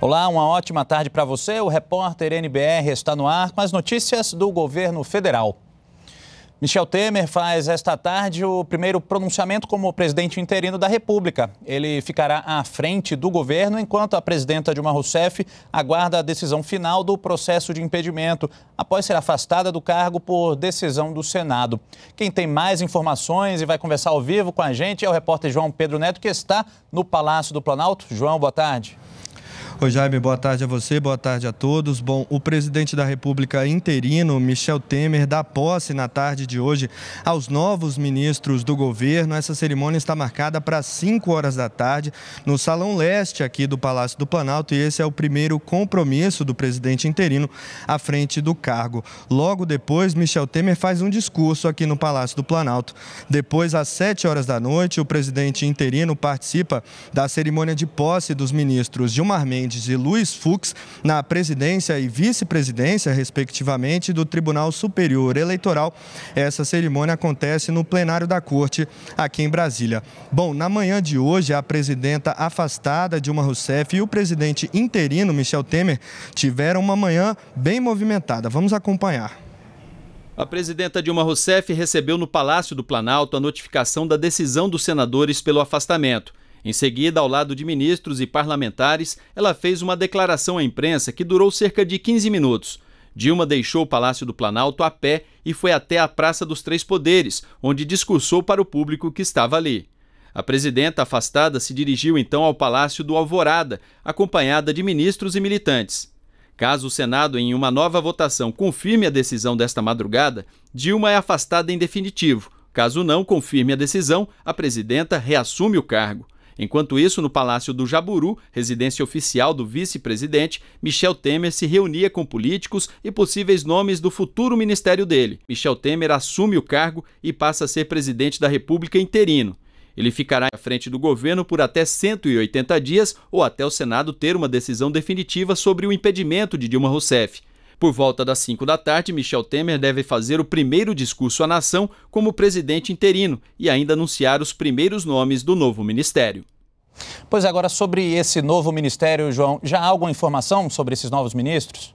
Olá, uma ótima tarde para você. O repórter NBR está no ar com as notícias do governo federal. Michel Temer faz esta tarde o primeiro pronunciamento como presidente interino da República. Ele ficará à frente do governo enquanto a presidenta Dilma Rousseff aguarda a decisão final do processo de impedimento, após ser afastada do cargo por decisão do Senado. Quem tem mais informações e vai conversar ao vivo com a gente é o repórter João Pedro Neto, que está no Palácio do Planalto. João, boa tarde. Oi, Jaime, boa tarde a você, boa tarde a todos. Bom, o presidente da República interino, Michel Temer, dá posse na tarde de hoje aos novos ministros do governo. Essa cerimônia está marcada para 5 horas da tarde no Salão Leste aqui do Palácio do Planalto e esse é o primeiro compromisso do presidente interino à frente do cargo. Logo depois, Michel Temer faz um discurso aqui no Palácio do Planalto. Depois, às 7 horas da noite, o presidente interino participa da cerimônia de posse dos ministros Gilmar Mendes Mendes e Luiz Fux na presidência e vice-presidência, respectivamente, do Tribunal Superior Eleitoral. Essa cerimônia acontece no plenário da Corte aqui em Brasília. Bom, na manhã de hoje, a presidenta afastada Dilma Rousseff e o presidente interino Michel Temer tiveram uma manhã bem movimentada. Vamos acompanhar. A presidenta Dilma Rousseff recebeu no Palácio do Planalto a notificação da decisão dos senadores pelo afastamento. Em seguida, ao lado de ministros e parlamentares, ela fez uma declaração à imprensa que durou cerca de 15 minutos. Dilma deixou o Palácio do Planalto a pé e foi até a Praça dos Três Poderes, onde discursou para o público que estava ali. A presidenta afastada se dirigiu então ao Palácio do Alvorada, acompanhada de ministros e militantes. Caso o Senado, em uma nova votação, confirme a decisão desta madrugada, Dilma é afastada em definitivo. Caso não confirme a decisão, a presidenta reassume o cargo. Enquanto isso, no Palácio do Jaburu, residência oficial do vice-presidente, Michel Temer se reunia com políticos e possíveis nomes do futuro ministério dele. Michel Temer assume o cargo e passa a ser presidente da República interino. Ele ficará à frente do governo por até 180 dias ou até o Senado ter uma decisão definitiva sobre o impedimento de Dilma Rousseff. Por volta das 5 da tarde, Michel Temer deve fazer o primeiro discurso à nação como presidente interino e ainda anunciar os primeiros nomes do novo ministério. Pois é, agora, sobre esse novo ministério, João, já há alguma informação sobre esses novos ministros?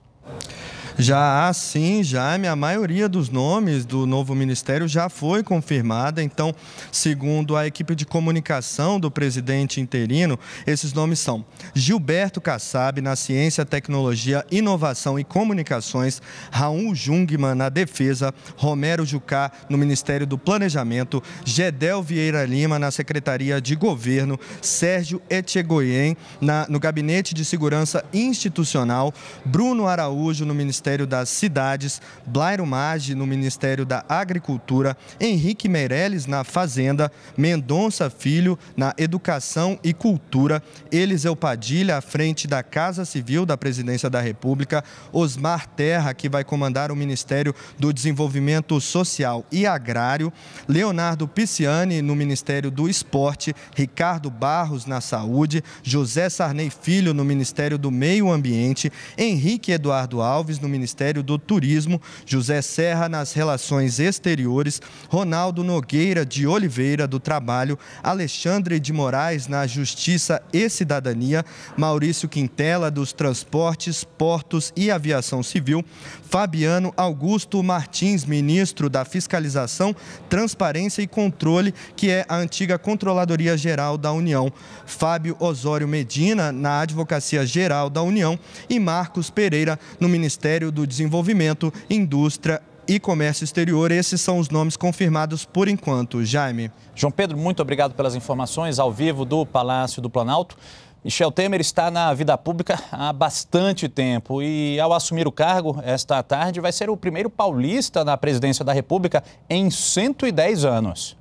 Já há ah, sim, já a maioria dos nomes do novo ministério já foi confirmada. Então, segundo a equipe de comunicação do presidente interino, esses nomes são Gilberto Kassab na Ciência, Tecnologia, Inovação e Comunicações, Raul Jungmann na Defesa, Romero Jucá no Ministério do Planejamento, Gedel Vieira Lima na Secretaria de Governo, Sérgio Etchegoyen na, no Gabinete de Segurança Institucional, Bruno Araújo no Ministério Ministério das Cidades, Blairo Maggi no Ministério da Agricultura, Henrique Meirelles na Fazenda, Mendonça Filho na Educação e Cultura, Eliseu Padilha à frente da Casa Civil da Presidência da República, Osmar Terra, que vai comandar o Ministério do Desenvolvimento Social e Agrário, Leonardo Pisciani no Ministério do Esporte, Ricardo Barros na Saúde, José Sarney Filho no Ministério do Meio Ambiente, Henrique Eduardo Alves no Ministério do Turismo, José Serra nas Relações Exteriores, Ronaldo Nogueira de Oliveira do Trabalho, Alexandre de Moraes na Justiça e Cidadania, Maurício Quintela dos Transportes, Portos e Aviação Civil, Fabiano Augusto Martins, ministro da Fiscalização, Transparência e Controle, que é a antiga Controladoria Geral da União, Fábio Osório Medina na Advocacia Geral da União e Marcos Pereira no Ministério Ministério do Desenvolvimento, Indústria e Comércio Exterior. Esses são os nomes confirmados por enquanto. Jaime. João Pedro, muito obrigado pelas informações ao vivo do Palácio do Planalto. Michel Temer está na vida pública há bastante tempo e, ao assumir o cargo esta tarde, vai ser o primeiro paulista na presidência da República em 110 anos.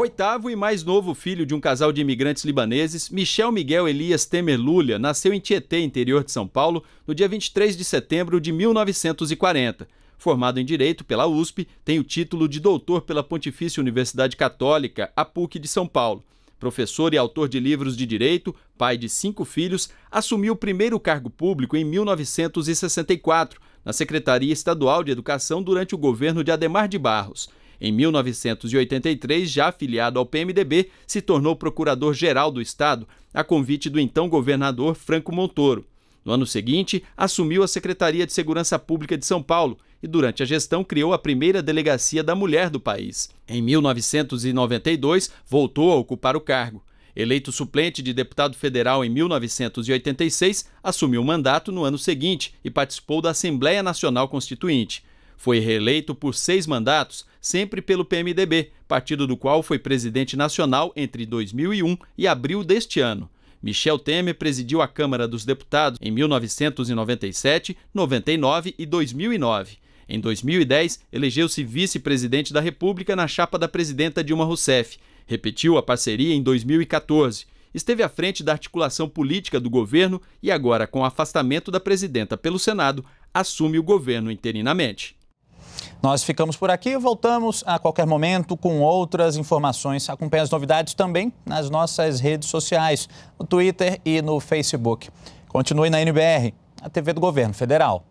Oitavo e mais novo filho de um casal de imigrantes libaneses, Michel Miguel Elias Temer Lulia, nasceu em Tietê, interior de São Paulo, no dia 23 de setembro de 1940. Formado em Direito pela USP, tem o título de doutor pela Pontifícia Universidade Católica, a PUC de São Paulo. Professor e autor de livros de direito, pai de cinco filhos, assumiu o primeiro cargo público em 1964, na Secretaria Estadual de Educação durante o governo de Ademar de Barros. Em 1983, já afiliado ao PMDB, se tornou procurador-geral do Estado, a convite do então governador Franco Montoro. No ano seguinte, assumiu a Secretaria de Segurança Pública de São Paulo e, durante a gestão, criou a primeira delegacia da mulher do país. Em 1992, voltou a ocupar o cargo. Eleito suplente de deputado federal em 1986, assumiu o mandato no ano seguinte e participou da Assembleia Nacional Constituinte. Foi reeleito por seis mandatos, sempre pelo PMDB, partido do qual foi presidente nacional entre 2001 e abril deste ano. Michel Temer presidiu a Câmara dos Deputados em 1997, 99 e 2009. Em 2010, elegeu-se vice-presidente da República na chapa da presidenta Dilma Rousseff. Repetiu a parceria em 2014. Esteve à frente da articulação política do governo e agora, com o afastamento da presidenta pelo Senado, assume o governo interinamente. Nós ficamos por aqui, voltamos a qualquer momento com outras informações. Acompanhe as novidades também nas nossas redes sociais, no Twitter e no Facebook. Continue na NBR, a TV do Governo Federal.